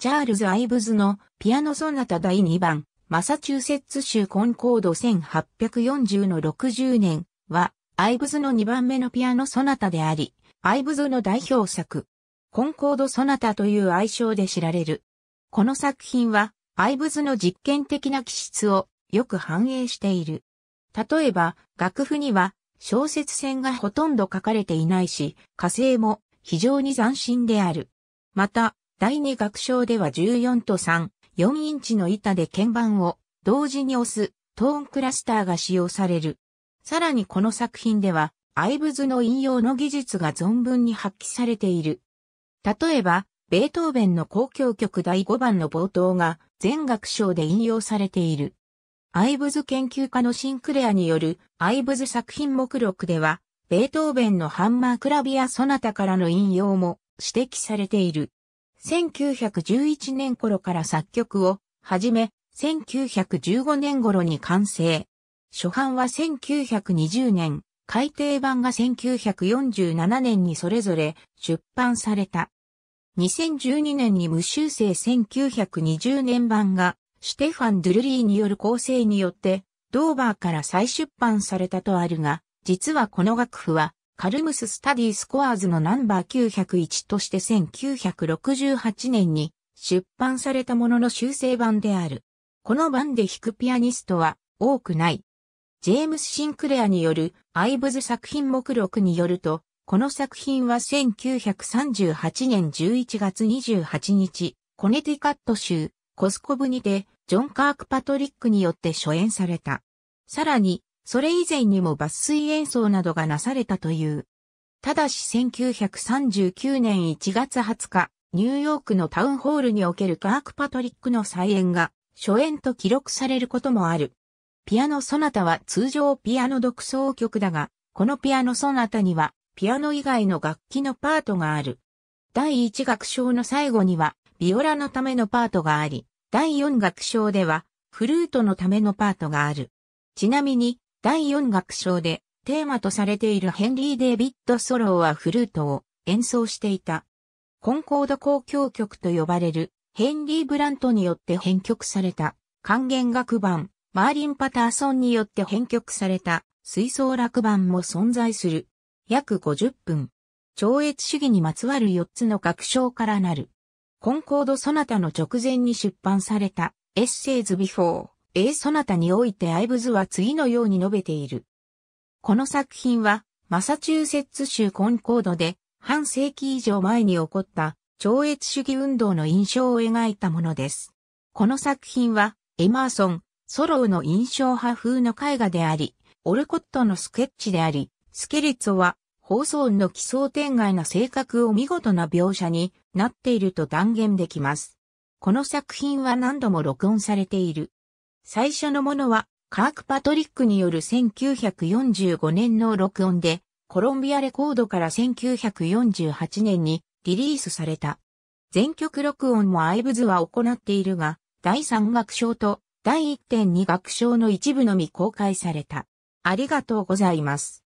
チャールズ・アイブズのピアノソナタ第2番、マサチューセッツ州コンコード1840の60年は、アイブズの2番目のピアノソナタであり、アイブズの代表作、コンコードソナタという愛称で知られる。この作品は、アイブズの実験的な気質をよく反映している。例えば、楽譜には小説線がほとんど書かれていないし、火星も非常に斬新である。また、第二楽章では14と3、4インチの板で鍵盤を同時に押すトーンクラスターが使用される。さらにこの作品では、アイブズの引用の技術が存分に発揮されている。例えば、ベートーベンの交響曲第5番の冒頭が全楽章で引用されている。アイブズ研究家のシンクレアによるアイブズ作品目録では、ベートーベンのハンマークラビアソナタからの引用も指摘されている。1911年頃から作曲を始め、1915年頃に完成。初版は1920年、改訂版が1947年にそれぞれ出版された。2012年に無修正1920年版がステファン・ドゥルリーによる構成によってドーバーから再出版されたとあるが、実はこの楽譜はカルムススタディスコアーズのナンバー901として1968年に出版されたものの修正版である。この版で弾くピアニストは多くない。ジェームス・シンクレアによるアイブズ作品目録によると、この作品は1938年11月28日、コネティカット州コスコブにてジョン・カーク・パトリックによって初演された。さらに、それ以前にも抜粋演奏などがなされたという。ただし1939年1月20日、ニューヨークのタウンホールにおけるカーク・パトリックの再演が初演と記録されることもある。ピアノ・ソナタは通常ピアノ独奏曲だが、このピアノ・ソナタにはピアノ以外の楽器のパートがある。第1楽章の最後にはビオラのためのパートがあり、第4楽章ではフルートのためのパートがある。ちなみに、第4楽章でテーマとされているヘンリー・デイビッド・ソローはフルートを演奏していた。コンコード交響曲と呼ばれるヘンリー・ブラントによって編曲された管弦楽版、マーリン・パターソンによって編曲された水奏楽版も存在する。約50分。超越主義にまつわる4つの楽章からなる。コンコード・ソナタの直前に出版されたエッセイズ・ビフォー。A そなたにおいてアイブズは次のように述べている。この作品は、マサチューセッツ州コンコードで、半世紀以上前に起こった、超越主義運動の印象を描いたものです。この作品は、エマーソン、ソローの印象派風の絵画であり、オルコットのスケッチであり、スケリツォは、放送の奇想天外な性格を見事な描写になっていると断言できます。この作品は何度も録音されている。最初のものは、カーク・パトリックによる1945年の録音で、コロンビアレコードから1948年にリリースされた。全曲録音もアイブズは行っているが、第3楽章と第1.2楽章の一部のみ公開された。ありがとうございます。